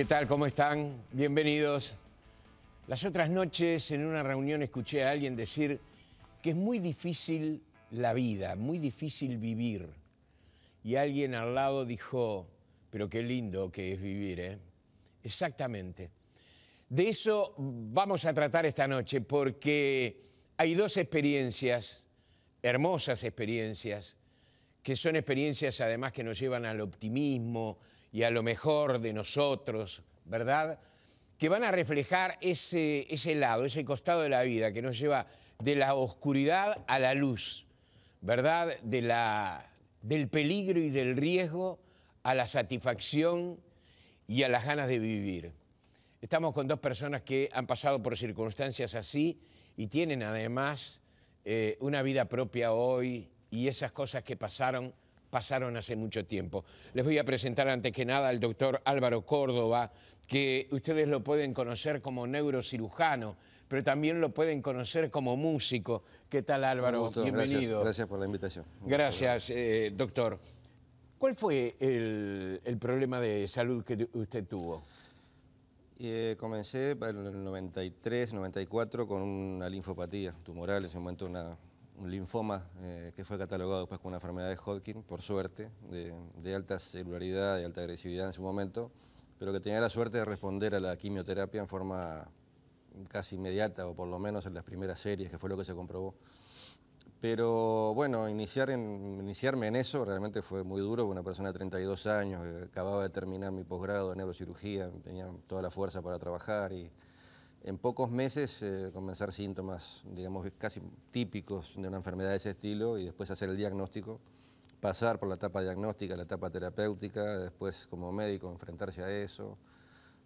¿qué tal? ¿Cómo están? Bienvenidos. Las otras noches en una reunión escuché a alguien decir que es muy difícil la vida, muy difícil vivir. Y alguien al lado dijo, pero qué lindo que es vivir, ¿eh? Exactamente. De eso vamos a tratar esta noche porque hay dos experiencias, hermosas experiencias, que son experiencias además que nos llevan al optimismo, y a lo mejor de nosotros, ¿verdad? Que van a reflejar ese, ese lado, ese costado de la vida que nos lleva de la oscuridad a la luz, ¿verdad? De la, del peligro y del riesgo a la satisfacción y a las ganas de vivir. Estamos con dos personas que han pasado por circunstancias así y tienen además eh, una vida propia hoy y esas cosas que pasaron pasaron hace mucho tiempo. Les voy a presentar antes que nada al doctor Álvaro Córdoba, que ustedes lo pueden conocer como neurocirujano, pero también lo pueden conocer como músico. ¿Qué tal Álvaro? Bienvenido. Gracias, por la invitación. Gracias, eh, doctor. ¿Cuál fue el, problema de salud que usted tuvo? Eh, comencé en el 93, 94 con una linfopatía tumoral, en ese momento una un linfoma eh, que fue catalogado después como una enfermedad de Hodgkin, por suerte, de, alta celularidad, y alta agresividad en su momento, pero que tenía la suerte de responder a la quimioterapia en forma casi inmediata, o por lo menos en las primeras series, que fue lo que se comprobó. Pero bueno, iniciarme en eso realmente fue muy duro, una persona de 32 años, que acababa de terminar mi posgrado de neurocirugía, tenía toda la fuerza para trabajar y en pocos meses eh, comenzar síntomas, digamos, casi típicos de una enfermedad de ese estilo y después hacer el diagnóstico, pasar por la etapa diagnóstica, la etapa terapéutica, después como médico enfrentarse a eso,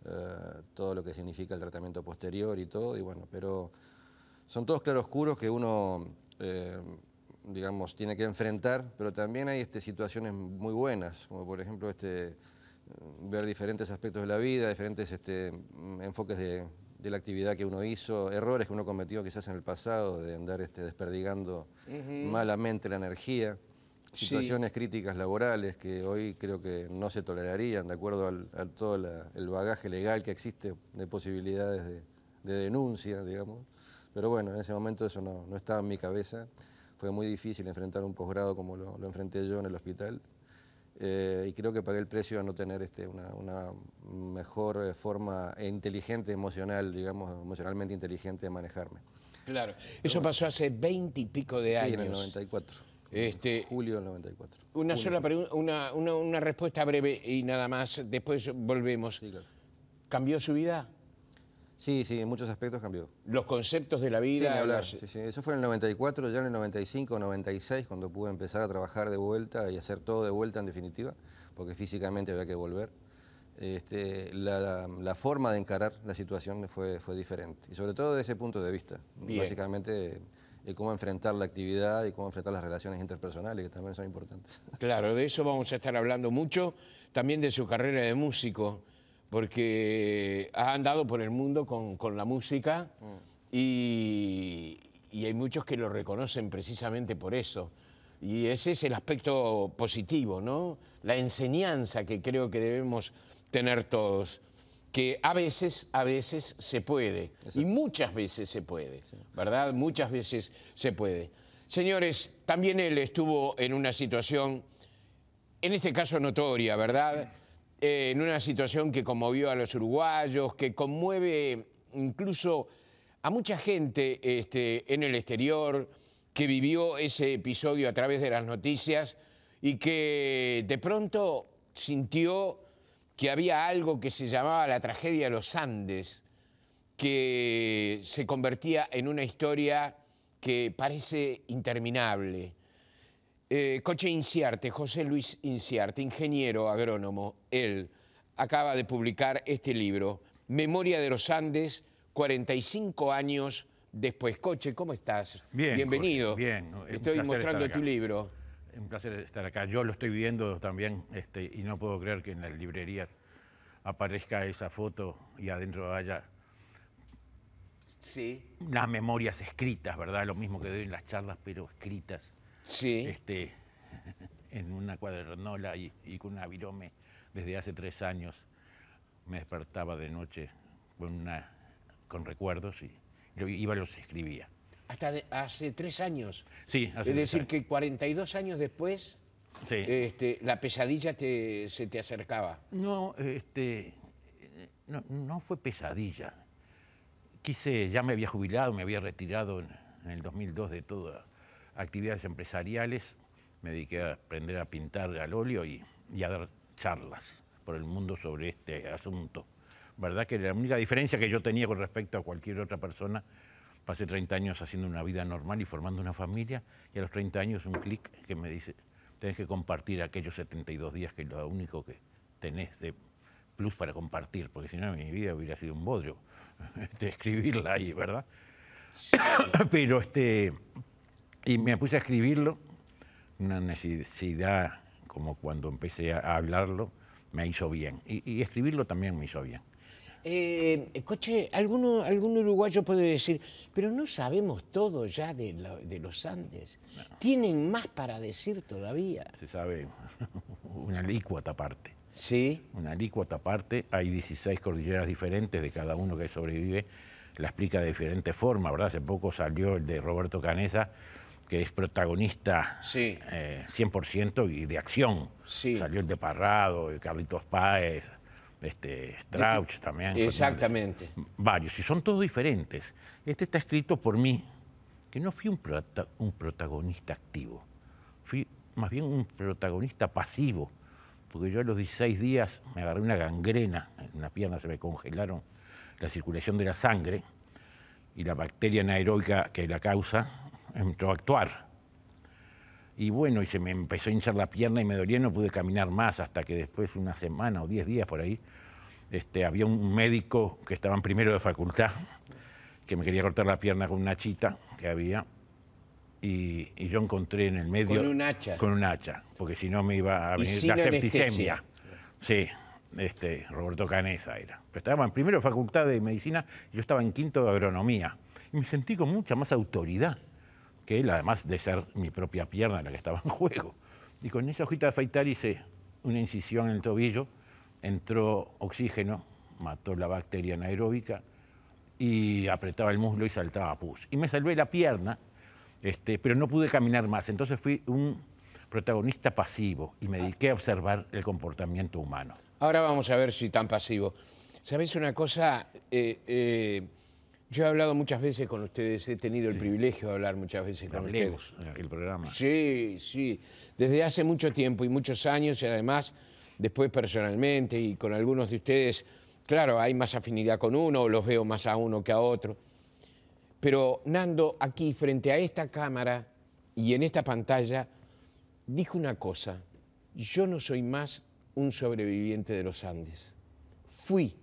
eh, todo lo que significa el tratamiento posterior y todo, y bueno, pero son todos claroscuros que uno, eh, digamos, tiene que enfrentar, pero también hay este, situaciones muy buenas, como por ejemplo este ver diferentes aspectos de la vida, diferentes este, enfoques de, de la actividad que uno hizo, errores que uno cometió quizás en el pasado, de andar este, desperdigando malamente la energía, situaciones críticas laborales que hoy creo que no se tolerarían, de acuerdo al, a todo el bagaje legal que existe de posibilidades de, denuncia, digamos. Pero bueno, en ese momento eso no, estaba en mi cabeza. Fue muy difícil enfrentar un posgrado como lo enfrenté yo en el hospital. Eh, y creo que pagué el precio de no tener este, una, mejor eh, forma inteligente, emocional, digamos, emocionalmente inteligente de manejarme. Claro, eso pasó hace veinte y pico de sí, años. en el 94. Este, Julio del 94. Una sola una, una, respuesta breve y nada más, después volvemos. ¿Cambió su vida? Sí, sí, en muchos aspectos cambió. Los conceptos de la vida. sí, sí. Eso fue en el 94, ya en el 95, 96, cuando pude empezar a trabajar de vuelta y hacer todo de vuelta en definitiva, porque físicamente había que volver. Este, la, forma de encarar la situación fue, fue diferente, y sobre todo desde ese punto de vista. Básicamente eh, cómo enfrentar la actividad y cómo enfrentar las relaciones interpersonales, que también son importantes. Claro, de eso vamos a estar hablando mucho, también de su carrera de músico porque ha andado por el mundo con, la música y, hay muchos que lo reconocen precisamente por eso. Y ese es el aspecto positivo, ¿no? La enseñanza que creo que debemos tener todos, que a veces, a veces se puede, y muchas veces se puede, ¿verdad? Muchas veces se puede. Señores, también él estuvo en una situación, en este caso notoria, ¿verdad? Eh, en una situación que conmovió a los uruguayos, que conmueve incluso a mucha gente este, en el exterior que vivió ese episodio a través de las noticias y que de pronto sintió que había algo que se llamaba la tragedia de los Andes, que se convertía en una historia que parece interminable eh, coche Inciarte, José Luis Inciarte, ingeniero agrónomo, él acaba de publicar este libro, Memoria de los Andes, 45 años después. Coche, ¿cómo estás? Bien. Bienvenido. bien. Estoy mostrando tu libro. Un placer estar acá. Yo lo estoy viendo también este, y no puedo creer que en las librerías aparezca esa foto y adentro haya sí. las memorias escritas, ¿verdad? Lo mismo que doy en las charlas, pero escritas sí. este, en una cuadernola y, con una virome desde hace tres años. Me despertaba de noche con, una, con recuerdos y yo iba y los escribía. Hasta hace tres años. Sí, hace Es decir, que 42 años después este, la pesadilla se te acercaba. No, este, no, no, fue pesadilla. Quise, ya me había jubilado, me había retirado en, el 2002 de todo actividades empresariales, me dediqué a aprender a pintar al óleo y, y a dar charlas por el mundo sobre este asunto. ¿Verdad que la única diferencia que yo tenía con respecto a cualquier otra persona, pasé 30 años haciendo una vida normal y formando una familia, y a los 30 años un clic que me dice, tenés que compartir aquellos 72 días que es lo único que tenés de plus para compartir, porque si no mi vida hubiera sido un bodrio, de este, escribirla ahí, ¿verdad? Pero este, y me puse a escribirlo, una necesidad como cuando empecé a hablarlo, me hizo bien. Y, escribirlo también me hizo bien. Eh, coche, alguno, algún uruguayo puede decir, pero no sabemos todo ya de, los Andes. Tienen más para decir todavía. Se sabe una alícuota aparte. Sí. Una alícuota aparte. Hay 16 cordilleras diferentes de cada uno que sobrevive. La explica de diferente forma, ¿verdad? Hace poco salió el de Roberto Canesa, que es protagonista 100% eh, y de acción. Salió el de Parrado, el Carlitos Páez, este, Strauch este, también. Exactamente. Varios, y son todos diferentes. Este está escrito por mí, que no fui un, protagonista activo, fui más bien un protagonista pasivo, porque yo a los 16 días me agarré una gangrena, en la pierna se me congelaron la circulación de la sangre y la bacteria anaeróbica que la causa entró a actuar. Y bueno, y se me empezó a hinchar la pierna y me dolía, no pude caminar más hasta que después, una semana o diez días por ahí, este, había un médico que estaba en primero de facultad, que me quería cortar la pierna con una chita que había, y, yo encontré en el medio... Con un hacha. Con un hacha, porque si no me iba a venir la septicemia. Sí, este, Roberto Canesa era. Pero estaba en primero de facultad de medicina, yo estaba en quinto de agronomía, y me sentí con mucha más autoridad que él, además de ser mi propia pierna la que estaba en juego. Y con esa hojita de afeitar hice una incisión en el tobillo, entró oxígeno, mató la bacteria anaeróbica y apretaba el muslo y saltaba pus. Y me salvé la pierna, este, pero no pude caminar más. Entonces fui un protagonista pasivo y me dediqué a observar el comportamiento humano. Ahora vamos a ver si tan pasivo. ¿Sabéis una cosa? Eh, eh, yo he hablado muchas veces con ustedes, he tenido el privilegio de hablar muchas veces con ustedes. Eh, el programa. Sí, sí. Desde hace mucho tiempo y muchos años, y además, después personalmente y con algunos de ustedes, claro, hay más afinidad con uno, o los veo más a uno que a otro. Pero Nando, aquí, frente a esta cámara y en esta pantalla, dijo una cosa. Yo no soy más un sobreviviente de los Andes. Fui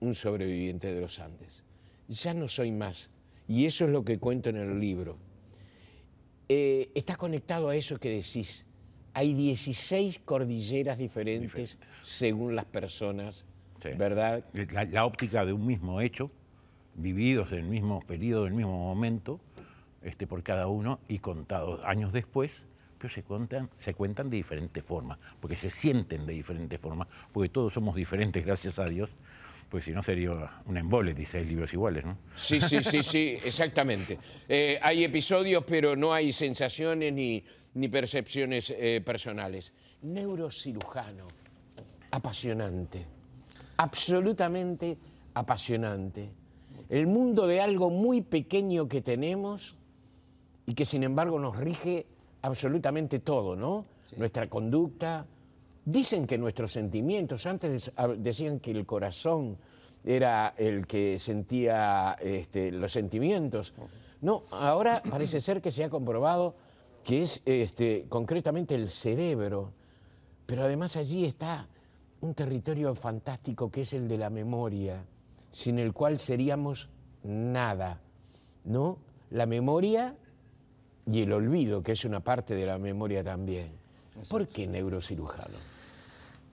un sobreviviente de los Andes ya no soy más. Y eso es lo que cuento en el libro. Eh, está conectado a eso que decís. Hay 16 cordilleras diferentes según las personas, ¿verdad? Eh, la, óptica de un mismo hecho, vividos en el mismo periodo, en el mismo momento, este, por cada uno y contados años después, pero se cuentan, se cuentan de diferentes formas, porque se sienten de diferentes formas, porque todos somos diferentes, gracias a Dios pues si no sería un embole, 16 libros iguales, ¿no? Sí, sí, sí, sí, exactamente. Eh, hay episodios, pero no hay sensaciones ni, percepciones eh, personales. Neurocirujano, apasionante, absolutamente apasionante. El mundo de algo muy pequeño que tenemos y que sin embargo nos rige absolutamente todo, ¿no? Nuestra conducta, Dicen que nuestros sentimientos, antes ah, decían que el corazón era el que sentía este, los sentimientos. No, ahora parece ser que se ha comprobado que es este, concretamente el cerebro, pero además allí está un territorio fantástico que es el de la memoria, sin el cual seríamos nada, ¿no? La memoria y el olvido, que es una parte de la memoria también. ¿Por qué neurocirujano?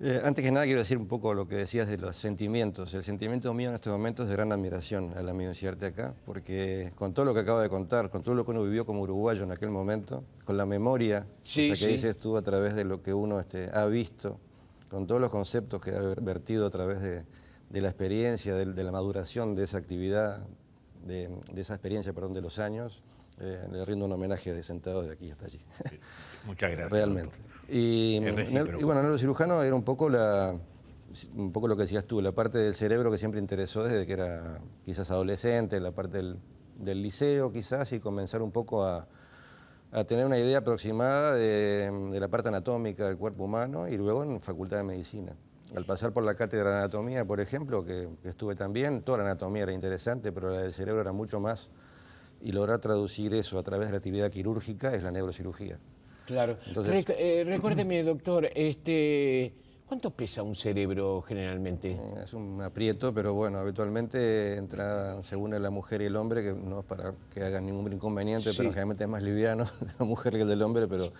Eh, antes que nada quiero decir un poco lo que decías de los sentimientos. El sentimiento mío en estos momentos es de gran admiración al amigo Inciarte acá, porque con todo lo que acaba de contar, con todo lo que uno vivió como uruguayo en aquel momento, con la memoria que dices tú a través de lo que uno este, ha visto, con todos los conceptos que ha vertido a través de, la experiencia, de, la maduración de esa actividad, de, esa experiencia, perdón, de los años, eh, le rindo un homenaje de sentado de aquí hasta allí. Muchas gracias. Realmente. Mm, y, bueno, neurocirujano era un poco la un poco lo que decías tú, la parte del cerebro que siempre interesó desde que era quizás adolescente, la parte del, del liceo quizás, y comenzar un poco a, a tener una idea aproximada de, la parte anatómica del cuerpo humano y luego en Facultad de Medicina. Al pasar por la cátedra de anatomía, por ejemplo, que, que estuve también, toda la anatomía era interesante, pero la del cerebro era mucho más, y lograr traducir eso a través de la actividad quirúrgica es la neurocirugía. Claro. Entonces, eh, recuérdeme, doctor, este, ¿Cuánto pesa un cerebro generalmente? Mm, es un aprieto, pero bueno, habitualmente entra según la mujer y el hombre, que no es para que hagan ningún inconveniente, pero generalmente es más liviano la mujer que el del hombre, pero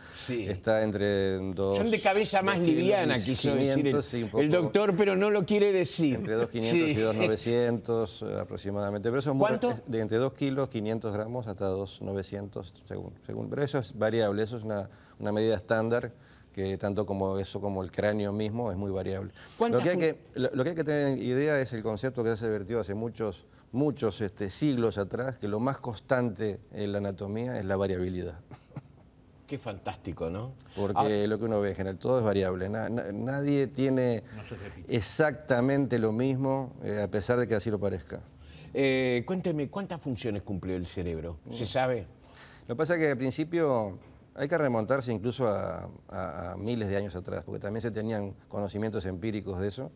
está entre dos... Son de cabeza más liviana, el, doctor, pero no lo quiere decir. Entre 2,500 y 2,900 aproximadamente. Pero son ¿Cuánto? de entre 2 kilos, 500 gramos, hasta 2,900 según, según. Pero eso es variable, eso es una, una medida estándar que tanto como eso como el cráneo mismo es muy variable. Lo que, hay que, lo, tener idea es el concepto que se vertió hace muchos, muchos este, siglos atrás, que lo más constante en la anatomía es la variabilidad. Qué fantástico, ¿no? Porque lo que uno ve en general, todo es variable. nadie tiene exactamente lo mismo, eh, a pesar de que así lo parezca. Eh, cuénteme, ¿cuántas funciones cumplió el cerebro? ¿Se mm. sabe? Lo que pasa es que al principio hay que remontarse incluso a, miles de años atrás, porque también se tenían conocimientos empíricos de eso,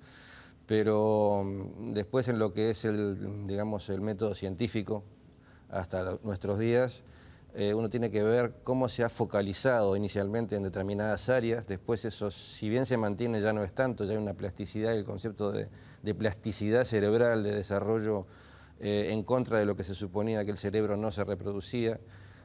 pero mm, después en lo que es el, digamos, el método científico hasta nuestros días, eh, uno tiene que ver cómo se ha focalizado inicialmente en determinadas áreas, después eso, si bien se mantiene, ya no es tanto, ya hay una plasticidad, el concepto de, plasticidad cerebral, de desarrollo eh, en contra de lo que se suponía que el cerebro no se reproducía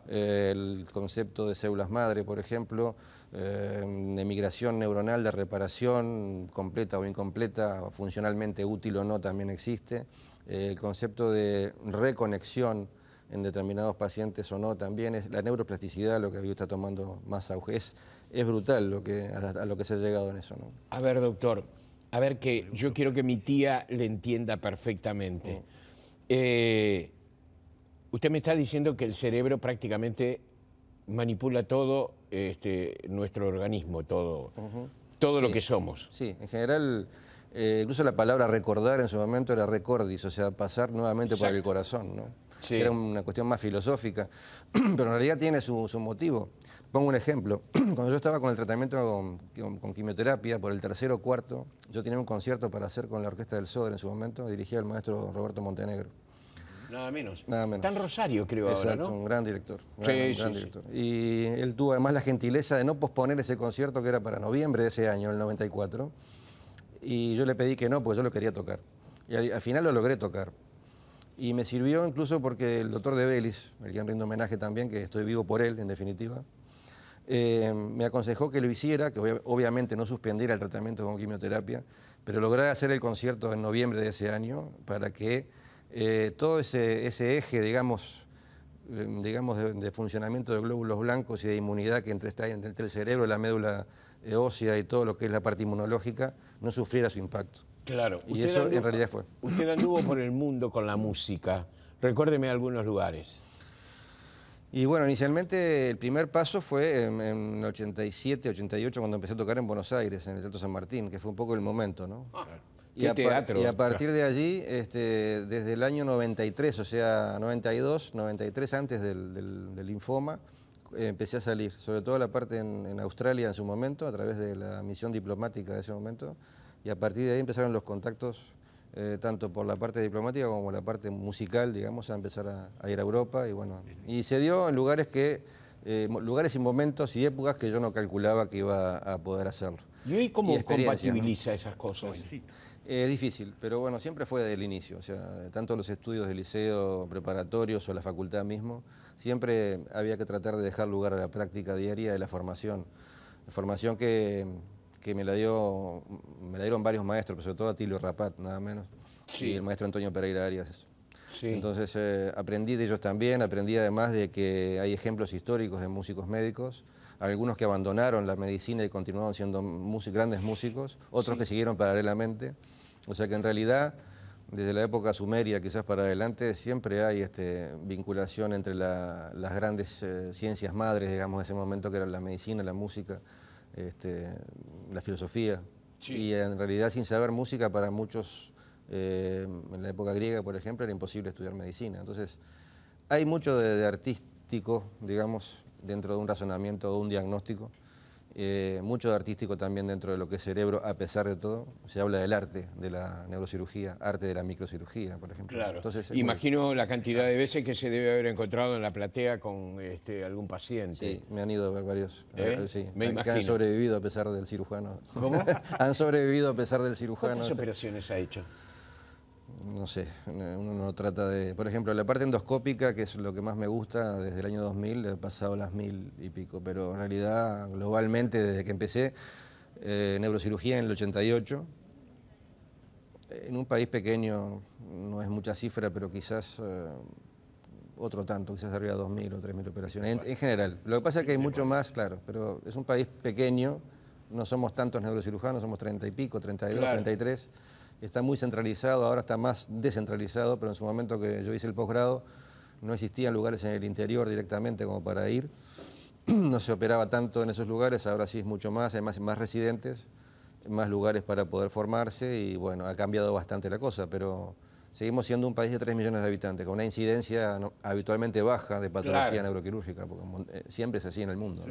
el concepto de células madre, por ejemplo, de eh, migración neuronal, de reparación completa o incompleta, funcionalmente útil o no, también existe. Eh, el concepto de reconexión en determinados pacientes o no, también es la neuroplasticidad lo que hoy está tomando más auge. Es, brutal lo que, a, lo que se ha llegado en eso. A ver, doctor, a ver que yo quiero que mi tía le entienda perfectamente. Mm. Eh, Usted me está diciendo que el cerebro prácticamente manipula todo este, nuestro organismo, todo, todo lo que somos. Sí, en general, eh, incluso la palabra recordar en su momento era recordis, o sea, pasar nuevamente por el corazón, ¿no? Era una cuestión más filosófica, pero en realidad tiene su, motivo. Pongo un ejemplo. Cuando yo estaba con el tratamiento con, quimioterapia por el tercero o cuarto, yo tenía un concierto para hacer con la Orquesta del Sodre en su momento, dirigía el maestro Roberto Montenegro. Nada menos. Nada Rosario, creo ahora, ¿no? un gran director. gran, director. Y él tuvo además la gentileza de no posponer ese concierto que era para noviembre de ese año, el 94. Y yo le pedí que no, porque yo lo quería tocar. Y al, final lo logré tocar. Y me sirvió incluso porque el doctor de vélez el quien rindo homenaje también, que estoy vivo por él, en definitiva, eh, me aconsejó que lo hiciera, que obviamente no suspendiera el tratamiento con quimioterapia, pero logré hacer el concierto en noviembre de ese año para que eh, todo ese, eje, digamos, eh, digamos de, funcionamiento de glóbulos blancos y de inmunidad que entre, está entre el cerebro, la médula eh, ósea y todo lo que es la parte inmunológica, no sufriera su impacto. Claro. Y eso en realidad fue. Usted anduvo por el mundo con la música. Recuérdeme algunos lugares. Y bueno, inicialmente el primer paso fue en, 87, 88, cuando empecé a tocar en Buenos Aires, en el Teatro San Martín, que fue un poco el momento, ¿no? Claro. Ah. Y a, teatro? y a, partir de allí, este, desde el año 93, o sea, 92, 93, antes del, del, linfoma, empecé a salir, sobre todo la parte en, Australia en su momento, a través de la misión diplomática de ese momento, y a partir de ahí empezaron los contactos, eh, tanto por la parte diplomática como por la parte musical, digamos, a empezar a, ir a Europa, y bueno, y se dio en lugares que eh, lugares y momentos y épocas que yo no calculaba que iba a poder hacerlo. ¿Y cómo compatibiliza esas cosas? Es difícil, pero bueno, siempre fue desde el inicio, o sea, tanto los estudios de liceo, preparatorios o la facultad mismo, siempre había que tratar de dejar lugar a la práctica diaria de la formación. La formación que, que me, la dio, me la dieron varios maestros, pero sobre todo Atilio Rapat, nada menos, y el maestro Antonio Pereira Arias. Sí. Entonces eh, aprendí de ellos también, aprendí además de que hay ejemplos históricos de músicos médicos, algunos que abandonaron la medicina y continuaron siendo grandes músicos, otros que siguieron paralelamente. O sea que en realidad, desde la época sumeria, quizás para adelante, siempre hay este, vinculación entre las grandes eh, ciencias madres, digamos, de ese momento, que eran la medicina, la música, este, la filosofía. Y en realidad, sin saber música, para muchos, eh, en la época griega, por ejemplo, era imposible estudiar medicina. Entonces, hay mucho de, artístico, digamos, dentro de un razonamiento o de un diagnóstico. Eh, mucho artístico también dentro de lo que es cerebro, a pesar de todo. Se habla del arte, de la neurocirugía, arte de la microcirugía, por ejemplo. Claro. Imagino la cantidad de veces que se debe haber encontrado en la platea con este, algún paciente. Sí, me han ido a ver varios. ¿Eh? Eh, sí, me que han sobrevivido a pesar del cirujano. ¿Cómo? han sobrevivido a pesar del cirujano. ¿Cuántas operaciones ha hecho? no sé, uno no trata de... Por ejemplo, la parte endoscópica, que es lo que más me gusta, desde el año 2000 he pasado las mil y pico, pero en realidad, globalmente, desde que empecé, eh, neurocirugía en el 88. En un país pequeño no es mucha cifra, pero quizás eh, otro tanto, quizás arriba dos 2.000 o 3.000 operaciones, en, general. Lo que pasa es que hay mucho más, claro, pero es un país pequeño, no somos tantos neurocirujanos, somos 30 y pico, 32, y 33 está muy centralizado, ahora está más descentralizado, pero en su momento que yo hice el posgrado no existían lugares en el interior directamente como para ir. No se operaba tanto en esos lugares, ahora sí es mucho más, hay más, más residentes, más lugares para poder formarse y bueno, ha cambiado bastante la cosa, pero seguimos siendo un país de 3 millones de habitantes, con una incidencia habitualmente baja de patología neuroquirúrgica, porque eh, siempre es así en el mundo.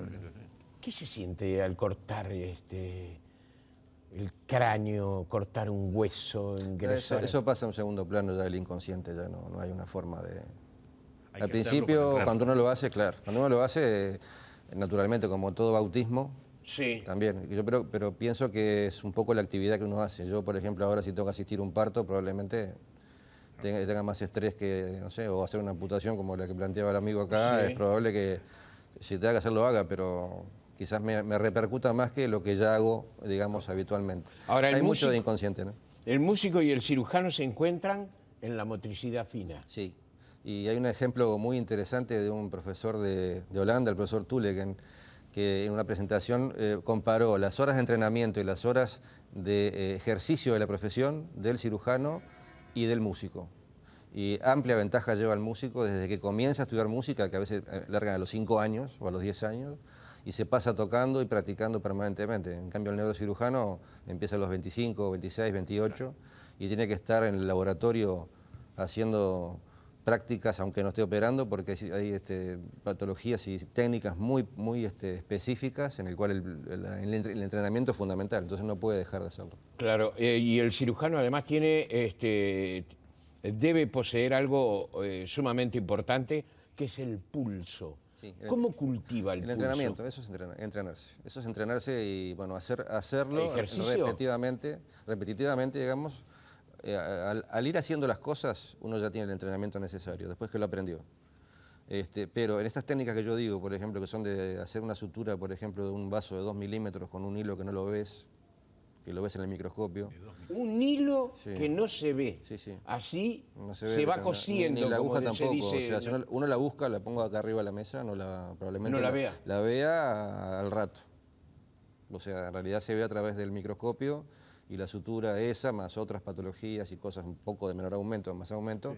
¿Qué se siente al cortar este, el cráneo, cortar un hueso, ingresar... Eso, pasa en un segundo plano ya del inconsciente, ya no, no hay una forma de... Al principio, cuando uno lo hace, claro, cuando uno lo hace, naturalmente, como todo bautismo, sí. también. Yo, pero, pero pienso que es un poco la actividad que uno hace. Yo, por ejemplo, ahora si tengo que asistir a un parto, probablemente tenga, más estrés que, no sé, o hacer una amputación como la que planteaba el amigo acá, es probable que si tenga que hacerlo, haga, pero quizás me, repercuta más que lo que ya hago, digamos, habitualmente. Ahora, Hay mucho de inconsciente, ¿no? El músico y el cirujano se encuentran en la motricidad fina. Sí. Y hay un ejemplo muy interesante de un profesor de, Holanda, el profesor Tulegen, que en una presentación eh, comparó las horas de entrenamiento y las horas de eh, ejercicio de la profesión del cirujano y del músico. Y amplia ventaja lleva el músico desde que comienza a estudiar música, que a veces eh, larga a los 5 años o a los 10 años, y se pasa tocando y practicando permanentemente. En cambio, el neurocirujano empieza a los 25, 26, 28 y tiene que estar en el laboratorio haciendo prácticas, aunque no esté operando, porque hay este, patologías y técnicas muy, muy este, específicas en el cual el, entrenamiento es fundamental, entonces no puede dejar de hacerlo. Claro, eh, y el cirujano además tiene, este, debe poseer algo eh, sumamente importante, que es el pulso. ¿Cómo cultiva el, el entrenamiento? Eso es entrenarse. Eso es entrenarse y bueno, hacer, hacerlo repetitivamente, repetitivamente, digamos. Eh, al, ir haciendo las cosas, uno ya tiene el entrenamiento necesario, después que lo aprendió. Este, pero en estas técnicas que yo digo, por ejemplo, que son de hacer una sutura, por ejemplo, de un vaso de 2 milímetros con un hilo que no lo ves, que lo ves en el microscopio. Un hilo que no se ve. Así se, va cosiendo. Ni, la aguja tampoco. uno la busca, la pongo acá arriba de la mesa, no la, probablemente la, vea. La vea al rato. O sea, en realidad se ve a través del microscopio y la sutura esa, más otras patologías y cosas un poco de menor aumento, más aumento,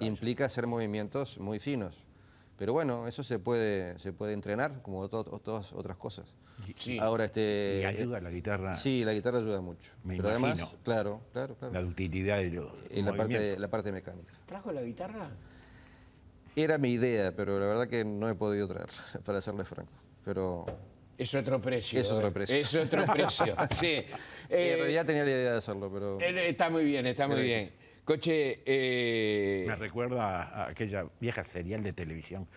implica hacer movimientos muy finos. Pero bueno, eso se puede, se puede entrenar, como todas otras cosas. Ahora este. Y eh, ayuda la guitarra. Sí, la guitarra ayuda mucho. Pero además, claro, claro, La utilidad de los en la parte, la parte mecánica. ¿Trajo la guitarra? Era mi idea, pero la verdad que no he podido traer, para serle franco. Pero es otro precio. Es ¿eh? otro precio. Es otro precio, sí. en eh, tenía la idea de hacerlo, pero... Está muy bien, está muy bien. Coche. Eh... Me recuerda a aquella vieja serial de televisión,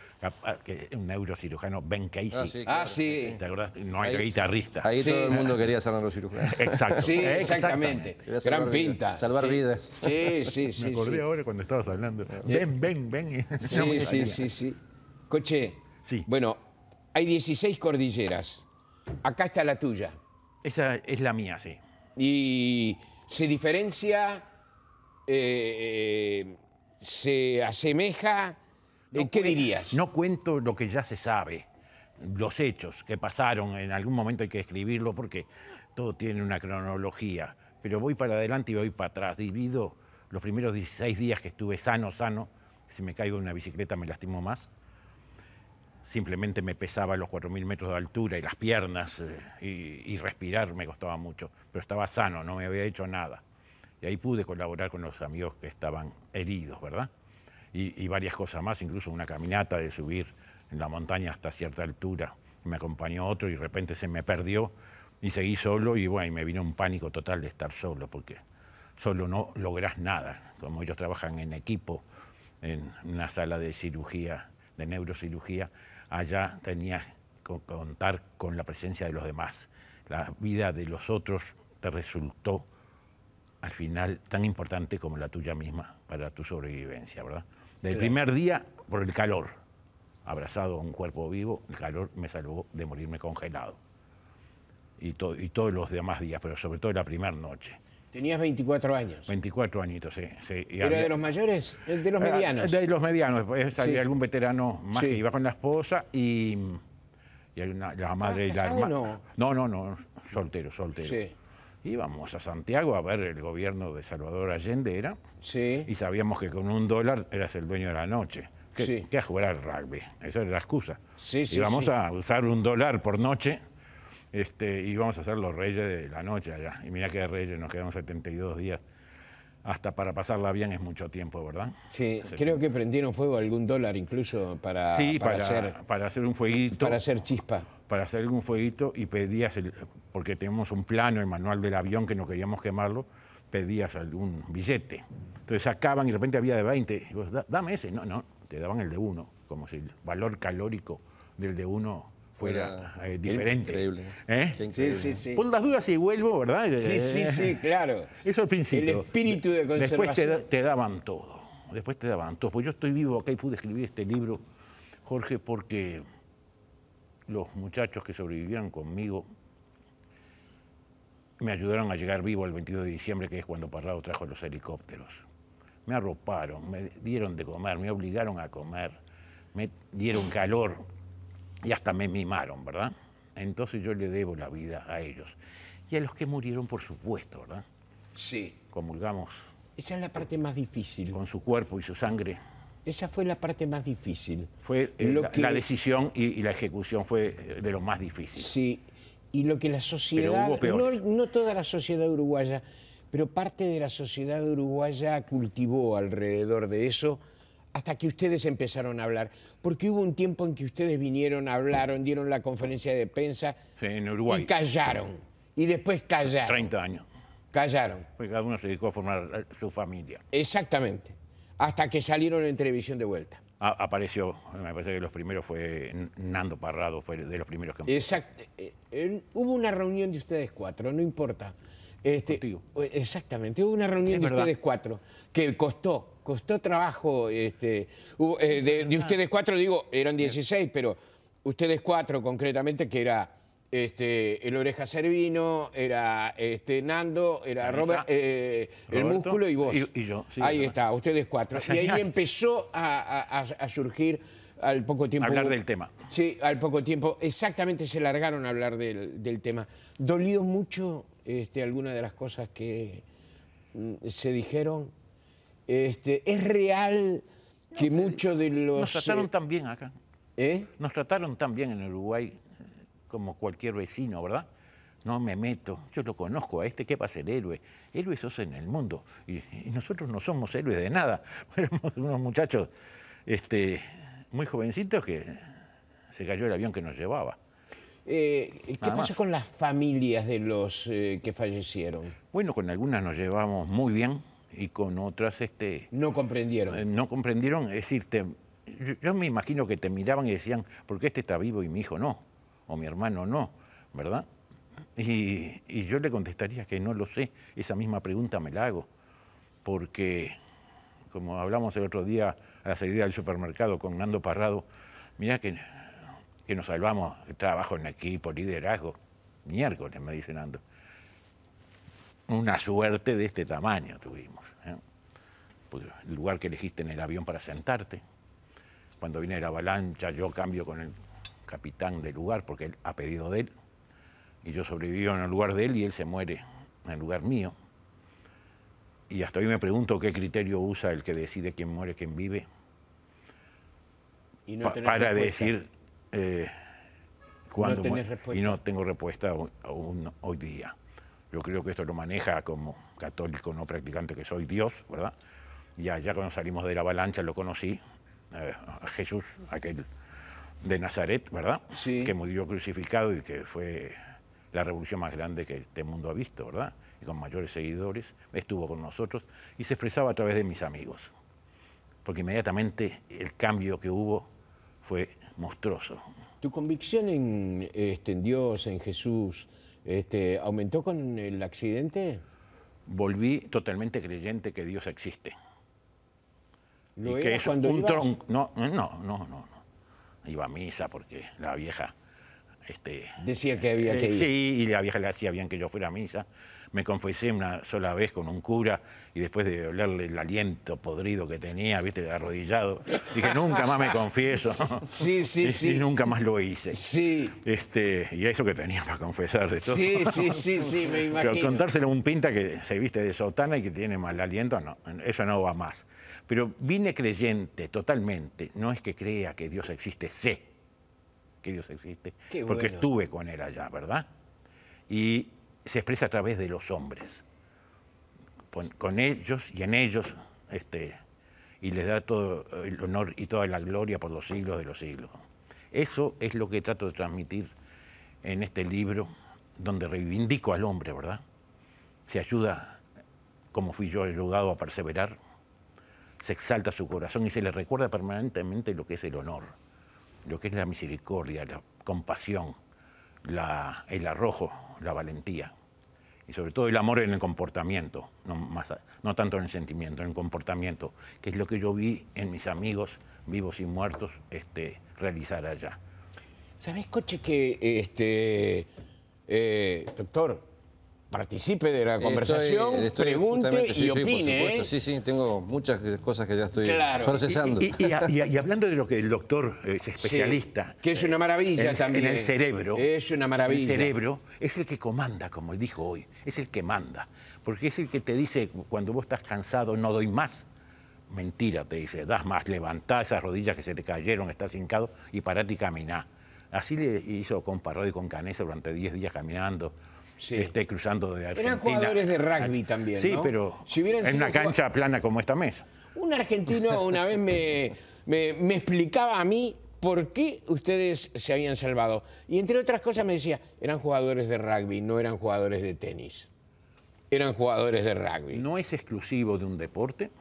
que un neurocirujano, Ben Casey. Ah, sí. Ah, ¿Te acordás? No hay guitarrista. Ahí todo el mundo quería ser neurocirujano. Exacto. Sí, eh, exactamente. Gran pinta. Salvar vidas. Sí, sí, sí. Me acordé ahora cuando estabas hablando. Ven, eh, ven, ven. Sí, sí, sí, sí. Coche. Sí. Bueno, hay 16 cordilleras. Acá está la tuya. Esa es la mía, sí. Y se diferencia eh, se asemeja. Eh, ¿Qué dirías? No cuento lo que ya se sabe, los hechos que pasaron, en algún momento hay que escribirlo porque todo tiene una cronología, pero voy para adelante y voy para atrás, divido los primeros 16 días que estuve sano, sano, si me caigo en una bicicleta me lastimo más, simplemente me pesaba los 4.000 metros de altura y las piernas eh, y, y respirar me costaba mucho, pero estaba sano, no me había hecho nada. Y ahí pude colaborar con los amigos que estaban heridos, ¿verdad? Y, varias cosas más, incluso una caminata de subir en la montaña hasta cierta altura. Me acompañó otro y de repente se me perdió y seguí solo y bueno, y me vino un pánico total de estar solo porque solo no lográs nada. Como ellos trabajan en equipo en una sala de cirugía, de neurocirugía, allá tenías que contar con la presencia de los demás. La vida de los otros te resultó al final tan importante como la tuya misma para tu sobrevivencia, ¿verdad? Del primer día, por el calor, abrazado a un cuerpo vivo, el calor me salvó de morirme congelado. Y, todos los demás días, pero sobre todo la primera noche. Tenías 24 años. 24 añitos, sí. ¿Era de los mayores? ¿De los ah, medianos? De los medianos. Pues, salía algún veterano más que iba con la esposa y, la madre ah, y la hermana. No? no, no, no, soltero, soltero íbamos a Santiago a ver el gobierno de Salvador Allende, ¿era? Sí. Y sabíamos que con un dólar eras el dueño de la noche. Que, a jugar al rugby, esa era la excusa. Sí, sí, íbamos a usar un dólar por noche este, íbamos a ser los reyes de la noche allá. Y mira qué reyes, nos quedamos 72 días hasta para pasarla bien es mucho tiempo, ¿verdad? Sí, creo que prendieron fuego algún dólar incluso para, para, hacer, para hacer un fueguito. Para hacer chispa. Para hacer un fueguito y pedías, porque tenemos un plano, el manual del avión que no queríamos quemarlo, pedías algún billete. Entonces sacaban y de repente había de 20. Y dame ese. No, no, te daban el de uno, como si el valor calórico del de uno fuera diferente. Increíble. ¿Eh? ¿Eh? las dudas y vuelvo, ¿verdad? Sí, sí, sí, eh, claro. Eso es el principio. El espíritu de conservación. Después te, daban todo. Después te daban todo. Pues yo estoy vivo acá y pude escribir este libro, Jorge, porque los muchachos que sobrevivieron conmigo me ayudaron a llegar vivo el 22 de diciembre, que es cuando Parrado trajo los helicópteros. Me arroparon, me dieron de comer, me obligaron a comer, me dieron calor, y hasta me mimaron, ¿verdad? Entonces yo le debo la vida a ellos. Y a los que murieron, por supuesto, ¿verdad? Sí. Comulgamos. Esa es la parte más difícil. Con su cuerpo y su sangre. Esa fue la parte más difícil. Fue eh, la, decisión y, la ejecución fue eh, de lo más difícil. Sí, y lo que la sociedad, no, no, toda la sociedad uruguaya, pero parte de la sociedad uruguaya cultivó alrededor de eso hasta que ustedes empezaron a hablar. Porque hubo un tiempo en que ustedes vinieron, hablaron, dieron la conferencia de prensa. en Uruguay. Y callaron. Y después callaron. 30 años. Callaron. Porque cada uno se dedicó a formar eh, su familia. Exactamente. Hasta que salieron en televisión de vuelta. apareció, me parece que los primeros fue Nando Parrado, fue de los primeros que... Exacto. Eh, hubo una reunión de ustedes cuatro, no importa. Este, eh, exactamente, hubo una reunión de ustedes cuatro que costó costó trabajo, este, eh, de, ustedes cuatro, digo, eran 16, pero ustedes cuatro concretamente, que era este, el Oreja Servino, era este, Nando, era Robert, eh, el Músculo y vos. Y, yo. Sí, ahí está, ustedes cuatro. Y ahí empezó a, surgir al poco tiempo... Hablar del tema. Sí, al poco tiempo. Exactamente se largaron a hablar del, tema. ¿Dolió mucho este, alguna de las cosas que mm, se dijeron? Este, ¿Es real que muchos de los... Nos trataron eh, tan bien acá. ¿Eh? Nos trataron tan bien en Uruguay eh, como cualquier vecino, ¿verdad? No me meto, yo lo conozco a este, ¿qué pasa el héroe? Héroes sos en el mundo. Y, nosotros no somos héroes de nada. Éramos unos muchachos este, muy jovencitos que se cayó el avión que nos llevaba. Eh, ¿Qué pasa con las familias de los que fallecieron? Bueno, con algunas nos llevamos muy bien, y con otras... Este, no comprendieron. Eh, no comprendieron, es decir, yo, me imagino que te miraban y decían, ¿por qué este está vivo y mi hijo no? O mi hermano no, ¿verdad? Y, yo le contestaría que no lo sé, esa misma pregunta me la hago, porque como hablamos el otro día a la salida del supermercado con Nando Parrado, mira que, que nos salvamos, el trabajo en equipo, liderazgo, miércoles, me dice Nando una suerte de este tamaño tuvimos. ¿eh? El lugar que elegiste en el avión para sentarte. Cuando viene la avalancha, yo cambio con el capitán del lugar porque él ha pedido de él. Y yo sobrevivo en el lugar de él y él se muere en el lugar mío. Y hasta hoy me pregunto qué criterio usa el que decide quién muere, quién vive. Y no para decir eh, Y no tengo respuesta hoy día. Yo creo que esto lo maneja como católico no practicante que soy Dios, ¿verdad? Y allá cuando salimos de la avalancha lo conocí, eh, a Jesús, aquel de Nazaret, ¿verdad? Sí. Que murió crucificado y que fue la revolución más grande que este mundo ha visto, ¿verdad? Y con mayores seguidores, estuvo con nosotros y se expresaba a través de mis amigos. Porque inmediatamente el cambio que hubo fue monstruoso. Tu convicción en, eh, este, en Dios, en Jesús, este, ¿Aumentó con el accidente? Volví totalmente creyente que Dios existe. ¿Lo y que cuando un No, no, no, no, Iba a misa porque la vieja. Este, Decía que había que eh, ir. Sí, y la vieja le hacía bien que yo fuera a misa. Me confesé una sola vez con un cura y después de hablarle el aliento podrido que tenía, viste, arrodillado, dije, nunca más me confieso. Sí, sí, sí. Y nunca más lo hice. Sí. Este, y eso que tenía para confesar de todo. Sí, sí, sí, sí, me imagino. Pero contárselo a un pinta que se viste de sotana y que tiene mal aliento, no, eso no va más. Pero vine creyente totalmente. No es que crea que Dios existe, sé que Dios existe, porque estuve con él allá, ¿verdad? Y se expresa a través de los hombres, con, ellos y en ellos, este, y les da todo el honor y toda la gloria por los siglos de los siglos. Eso es lo que trato de transmitir en este libro, donde reivindico al hombre, ¿verdad? Se ayuda, como fui yo ayudado a perseverar, se exalta su corazón y se le recuerda permanentemente lo que es el honor, lo que es la misericordia, la compasión, el arrojo, la valentía y sobre todo el amor en el comportamiento, no, tanto en el sentimiento, en el comportamiento, que es lo que yo vi en mis amigos vivos y muertos este, realizar allá. ¿Sabes Coche, que, este, eh, doctor, participe de la conversación, eh, pregunte y opine. ¿eh? Sí, sí, tengo muchas cosas que ya estoy procesando. Y, hablando de lo que el doctor eh, es especialista. que es una maravilla también. En el cerebro. Es una maravilla. El cerebro es el que comanda, como él dijo hoy. Es el que manda. Porque es el que te dice, cuando vos estás cansado, no doy más. Mentira, te dice, das más, levantá esas rodillas que se te cayeron, estás hincado y parate y caminá. Así le hizo con Parodi y con Canesa durante 10 días caminando esté cruzando de Argentina. Eran jugadores de rugby también. Sí, pero en una cancha plana como esta mesa. Un argentino una vez me, me explicaba a mí por qué ustedes se habían salvado. Y entre otras cosas me decía, eran jugadores de rugby, no eran jugadores de tenis. Eran jugadores de rugby. No es exclusivo de un deporte,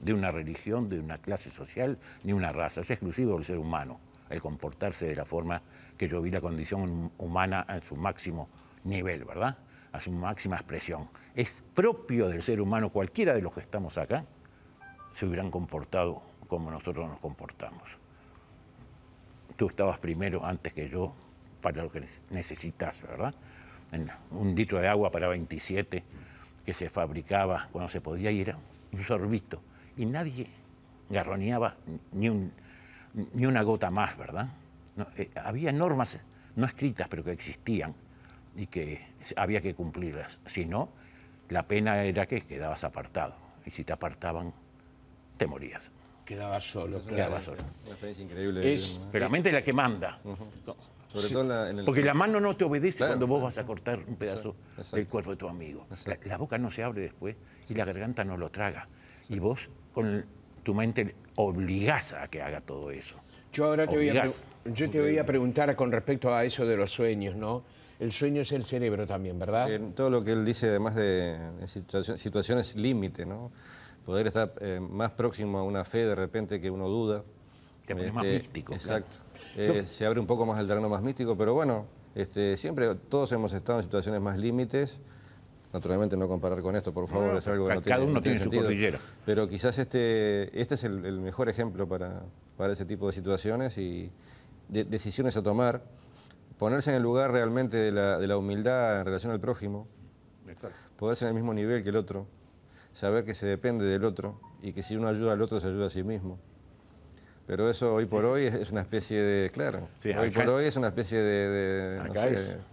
de una religión, de una clase social, ni una raza. Es exclusivo del ser humano el comportarse de la forma que yo vi la condición humana en su máximo nivel, ¿verdad? A su máxima expresión. Es propio del ser humano, cualquiera de los que estamos acá, se hubieran comportado como nosotros nos comportamos. Tú estabas primero antes que yo para lo que necesitas, ¿verdad? un litro de agua para 27 que se fabricaba cuando se podía ir, un sorbito. Y nadie garroneaba ni, ni una gota más, ¿verdad? Eh, había normas no escritas, pero que existían, y que había que cumplirlas. Si no, la pena era que quedabas apartado. Y si te apartaban, te morías. Quedabas solo. Quedabas solo. increíble. Es, pero la mente es la que manda. Sobre todo Porque la mano no te obedece cuando vos vas a cortar un pedazo del cuerpo de tu amigo. La, boca no se abre después y la garganta no lo traga. Y vos con tu mente obligás a que haga todo eso. Yo ahora te yo te voy a preguntar con respecto a eso de los sueños, ¿no? el sueño es el cerebro también, ¿verdad? En todo lo que él dice, además de situaciones, límite, ¿no? Poder estar eh, más próximo a una fe de repente que uno duda. que es más este, místico. Exacto. Eh, se abre un poco más el terreno más místico, pero bueno, este, siempre todos hemos estado en situaciones más límites. Naturalmente no comparar con esto, por favor, es algo que no tiene, uno tiene, sentido. Su cordillera. Pero quizás este, este es el, mejor ejemplo para, para ese tipo de situaciones y decisiones a tomar ponerse en el lugar realmente de la, de la humildad en relación al prójimo, Poderse en el mismo nivel que el otro, saber que se depende del otro y que si uno ayuda al otro se ayuda a sí mismo. Pero eso hoy por hoy es una especie de. Claro. hoy por hoy es una especie de.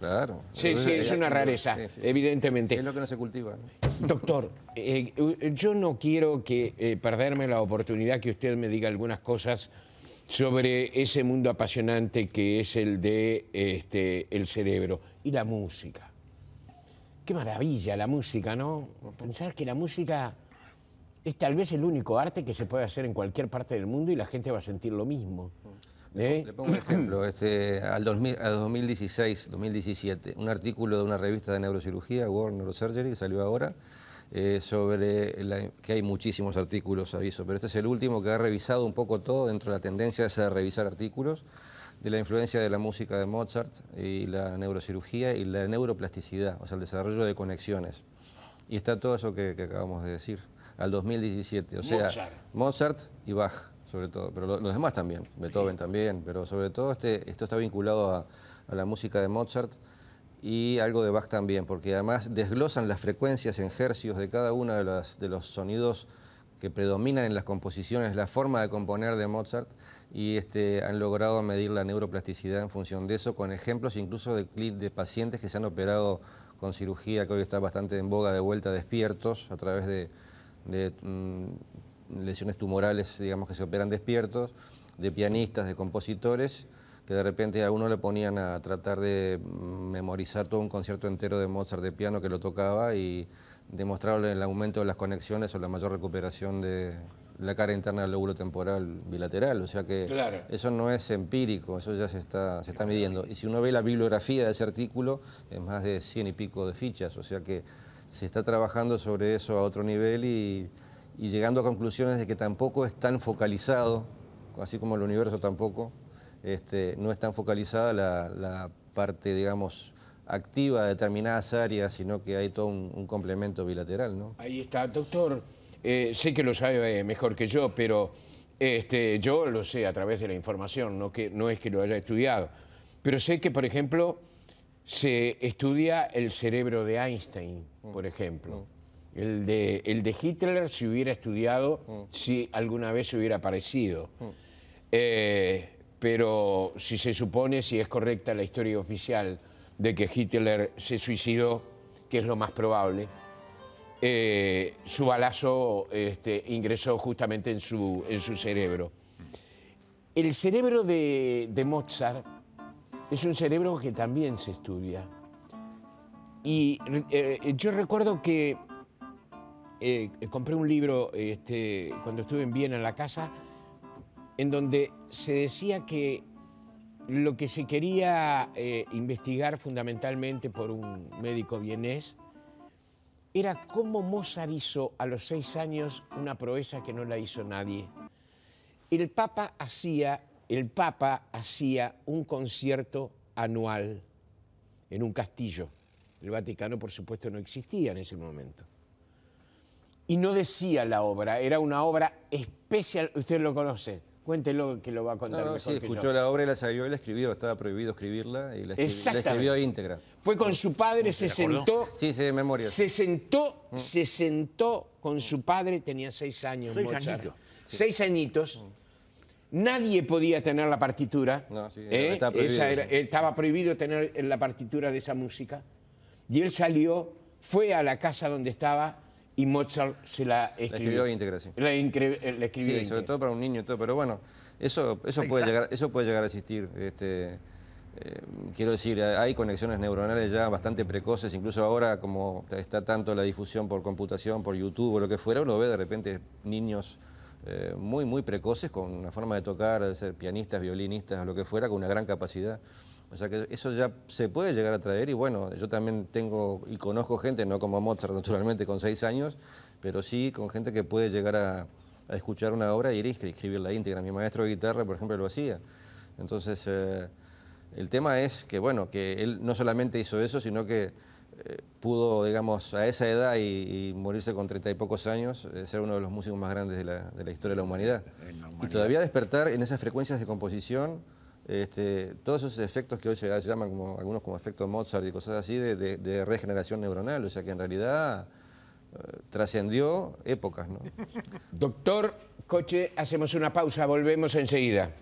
Claro. Sí, sí, es eh, una eh, rareza, evidentemente. Es lo que no se cultiva. Doctor, eh, yo no quiero que perderme la oportunidad que usted me diga algunas cosas sobre ese mundo apasionante que es el de este, el cerebro y la música. Qué maravilla la música, ¿no? Pensar que la música es tal vez el único arte que se puede hacer en cualquier parte del mundo y la gente va a sentir lo mismo. Le ¿eh? pongo un ejemplo, este, al, 2016, 2017, un artículo de una revista de neurocirugía, World Neurosurgery, que salió ahora, eh, sobre que hay muchísimos artículos, aviso, pero este es el último que ha revisado un poco todo dentro de la tendencia de revisar artículos de la influencia de la música de Mozart y la neurocirugía y la neuroplasticidad, o sea, el desarrollo de conexiones. Y está todo eso que, acabamos de decir, al 2017, o sea, Mozart, y Bach, sobre todo, pero los demás también, Beethoven también, pero sobre todo este, esto está vinculado a la música de Mozart y algo de Bach también, porque además desglosan las frecuencias en hercios de cada uno de los, sonidos que predominan en las composiciones, la forma de componer de Mozart, y este, han logrado medir la neuroplasticidad en función de eso, con ejemplos incluso de de pacientes que se han operado con cirugía, que hoy está bastante en boga, de vuelta despiertos, a través de, mm, lesiones tumorales, digamos, que se operan despiertos, de pianistas, de compositores, que de repente a uno le ponían a tratar de memorizar todo un concierto entero de Mozart de piano que lo tocaba y demostrarle el aumento de las conexiones o la mayor recuperación de la cara interna del lóbulo temporal bilateral. O sea que eso no es empírico, eso ya se está, midiendo. Y si uno ve la bibliografía de ese artículo, es más de cien y pico de fichas. O sea que se está trabajando sobre eso a otro nivel y llegando a conclusiones de que tampoco es tan focalizado, así como el universo tampoco, este, no es tan focalizada la, parte, digamos, activa de determinadas áreas, sino que hay todo un, complemento bilateral, ¿no? Ahí está, doctor. Eh, sé que lo sabe mejor que yo, pero este, yo lo sé a través de la información, no, que, no es que lo haya estudiado. Pero sé que, por ejemplo, se estudia el cerebro de Einstein, mm. por ejemplo. Mm. El, de, el de Hitler se hubiera estudiado mm. si alguna vez se hubiera aparecido. Eh, pero si se supone, si es correcta la historia oficial de que Hitler se suicidó, que es lo más probable, eh, su balazo este, ingresó justamente en su, cerebro. El cerebro de, Mozart es un cerebro que también se estudia. Y eh, yo recuerdo que eh, compré un libro este, cuando estuve en Viena en la casa en donde se decía que lo que se quería eh, investigar fundamentalmente por un médico vienés era cómo Mozart hizo a los seis años una proeza que no la hizo nadie. El Papa hacía, el Papa hacía un concierto anual en un castillo. El Vaticano, por supuesto, no existía en ese momento. Y no decía la obra, era una obra especial, usted lo conoce, Cuéntelo que lo va a contar. No, sí, escuchó la obra y la salió y la escribió. Estaba prohibido escribirla y la, escribió, íntegra. Fue con su padre, se sentó. Sí, sí, de memoria. Se sentó, mm. se sentó con su padre, tenía seis años. Seis añitos. Seis añitos. Nadie podía tener la partitura. No, sí, ¿eh? estaba, prohibido. estaba prohibido tener la partitura de esa música. Y él salió, fue a la casa donde estaba y Mozart se la escribió. La escribió íntegra, sí. Eh, la, escribió sí, sobre todo para un niño y todo, pero bueno, eso, eso, puede, llegar, eso puede llegar a existir. Este, eh, quiero decir, hay conexiones neuronales ya bastante precoces, incluso ahora como está tanto la difusión por computación, por YouTube o lo que fuera, uno ve de repente niños eh, muy, muy precoces con una forma de tocar, de ser pianistas, violinistas lo que fuera, con una gran capacidad. O sea que eso ya se puede llegar a traer y bueno, yo también tengo y conozco gente, no como Mozart naturalmente con seis años, pero sí con gente que puede llegar a, escuchar una obra y ir a escribirla íntegra. Mi maestro de guitarra, por ejemplo, lo hacía. Entonces, eh, el tema es que bueno, que él no solamente hizo eso, sino que eh, pudo, digamos, a esa edad y, morirse con treinta y pocos años, eh, ser uno de los músicos más grandes de la, historia de la humanidad. Y todavía despertar en esas frecuencias de composición este, todos esos efectos que hoy se llaman como, algunos como efectos Mozart y cosas así de, regeneración neuronal, o sea que en realidad eh, trascendió épocas. Doctor Coche, hacemos una pausa, volvemos enseguida.